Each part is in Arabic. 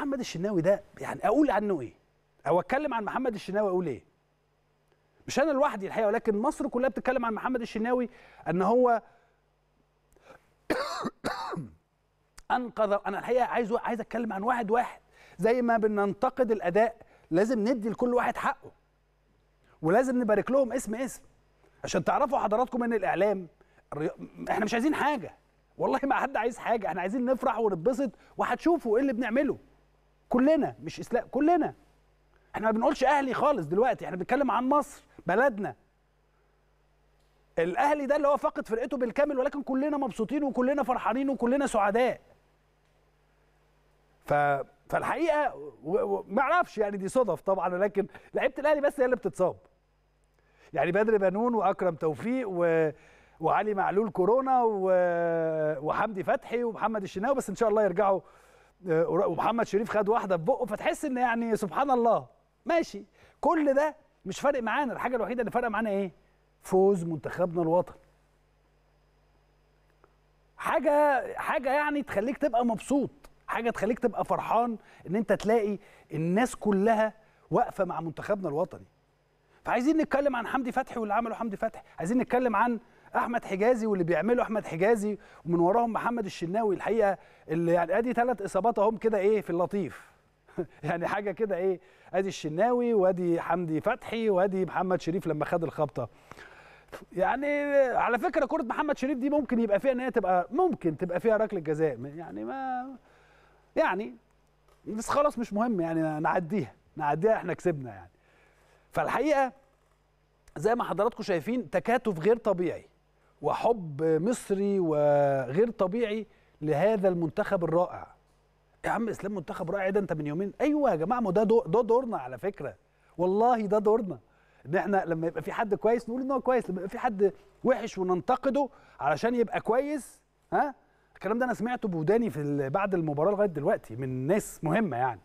محمد الشناوي ده يعني اقول عنه ايه او اتكلم عن محمد الشناوي اقول ايه مش انا لوحدي الحقيقه ولكن مصر كلها بتتكلم عن محمد الشناوي ان هو انقذ انا الحقيقه عايز عايز اتكلم عن واحد واحد زي ما بننتقد الاداء لازم ندي لكل واحد حقه ولازم نبارك لهم اسم اسم عشان تعرفوا حضراتكم ان الاعلام احنا مش عايزين حاجه والله ما حد عايز حاجه احنا عايزين نفرح ونتبسط وهتشوفوا ايه اللي بنعمله كلنا مش اسلام كلنا احنا ما بنقولش اهلي خالص دلوقتي احنا بنتكلم عن مصر بلدنا الاهلي ده اللي هو فقد فرقته بالكامل ولكن كلنا مبسوطين وكلنا فرحانين وكلنا سعداء ف فالحقيقه ما اعرفش يعني دي صدف طبعا ولكن لعيبه الاهلي بس هي اللي بتتصاب يعني بدر بنون واكرم توفيق و... وعلي معلول كورونا و... وحمدي فتحي ومحمد الشناوي بس ان شاء الله يرجعوا ومحمد شريف خد واحده في بقه فتحس ان يعني سبحان الله ماشي كل ده مش فارق معانا الحاجه الوحيده اللي فارقه معانا ايه فوز منتخبنا الوطني حاجه حاجه يعني تخليك تبقى مبسوط حاجه تخليك تبقى فرحان ان انت تلاقي الناس كلها واقفه مع منتخبنا الوطني فعايزين نتكلم عن حمدي فتحي واللي عمله حمدي فتحي عايزين نتكلم عن احمد حجازي واللي بيعمله احمد حجازي ومن وراهم محمد الشناوي الحقيقه اللي يعني ادي ثلاث اصابات اهم كده ايه في اللطيف يعني حاجه كده ايه ادي الشناوي وادي حمدي فتحي وادي محمد شريف لما خد الخبطه يعني على فكره كره محمد شريف دي ممكن يبقى فيها ان هي تبقى ممكن تبقى فيها ركله جزاء يعني ما يعني بس خلاص مش مهم يعني نعديها نعديها احنا كسبنا يعني فالحقيقه زي ما حضراتكم شايفين تكاتف غير طبيعي وحب مصري وغير طبيعي لهذا المنتخب الرائع يا عم اسلام منتخب رائع ده انت من يومين ايوه يا جماعه ما ده ده دورنا على فكره والله ده دورنا ان احنا لما يبقى في حد كويس نقول ان هو كويس لما يبقى في حد وحش وننتقده علشان يبقى كويس ها الكلام ده انا سمعته بوداني في بعد المباراه لغايه دلوقتي من ناس مهمه يعني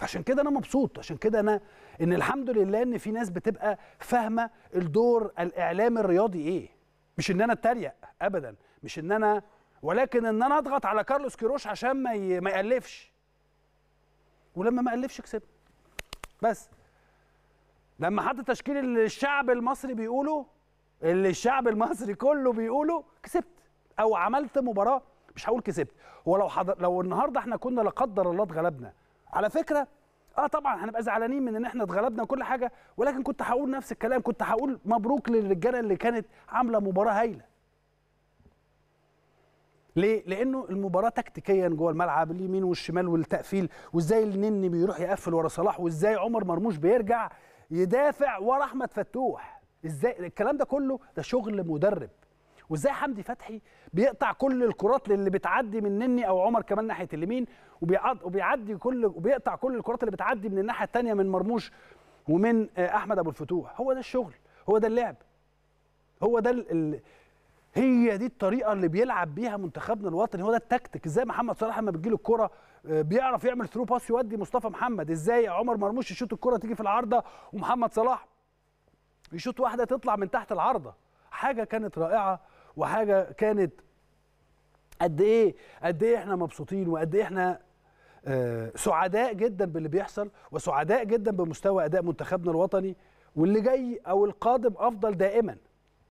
عشان كده انا مبسوط عشان كده انا ان الحمد لله ان في ناس بتبقى فاهمه الدور الاعلامي الرياضي ايه مش ان انا اتريق ابدا مش ان انا ولكن ان انا اضغط على كارلوس كيروش عشان ما ي... ما يالفش ولما ما الفش كسب بس لما حط تشكيل الشعب المصري بيقوله اللي الشعب المصري كله بيقوله كسبت او عملت مباراه مش هقول كسبت هو لو لو النهارده احنا كنا لا قدر الله اتغلبنا على فكره اه طبعا هنبقى زعلانين من ان احنا اتغلبنا وكل حاجه ولكن كنت هقول نفس الكلام كنت هقول مبروك للرجاله اللي كانت عامله مباراه هايله ليه؟ لانه المباراه تكتيكيا جوه الملعب اليمين والشمال والتقفيل وازاي النني بيروح يقفل ورا صلاح وازاي عمر مرموش بيرجع يدافع ورا احمد فتوح ازاي الكلام ده كله ده شغل مدرب وازاي حمدي فتحي بيقطع كل الكرات اللي بتعدي من نني او عمر كمان ناحيه اليمين وبيعد وبيعدي كل وبيقطع كل الكرات اللي بتعدي من الناحيه الثانيه من مرموش ومن آه، احمد ابو الفتوح هو ده الشغل هو ده اللعب هو ده ال... هي دي الطريقه اللي بيلعب بيها منتخبنا الوطني هو ده التكتيك ازاي محمد صلاح لما بتجي له الكره آه، بيعرف يعمل ثرو باس يودي مصطفى محمد ازاي عمر مرموش يشوط الكره تيجي في العارضه ومحمد صلاح يشوط واحده تطلع من تحت العارضه حاجه كانت رائعه وحاجه كانت قد ايه قد ايه احنا مبسوطين وقد ايه احنا آه، سعداء جدا باللي بيحصل وسعداء جدا بمستوى اداء منتخبنا الوطني واللي جاي او القادم افضل دائما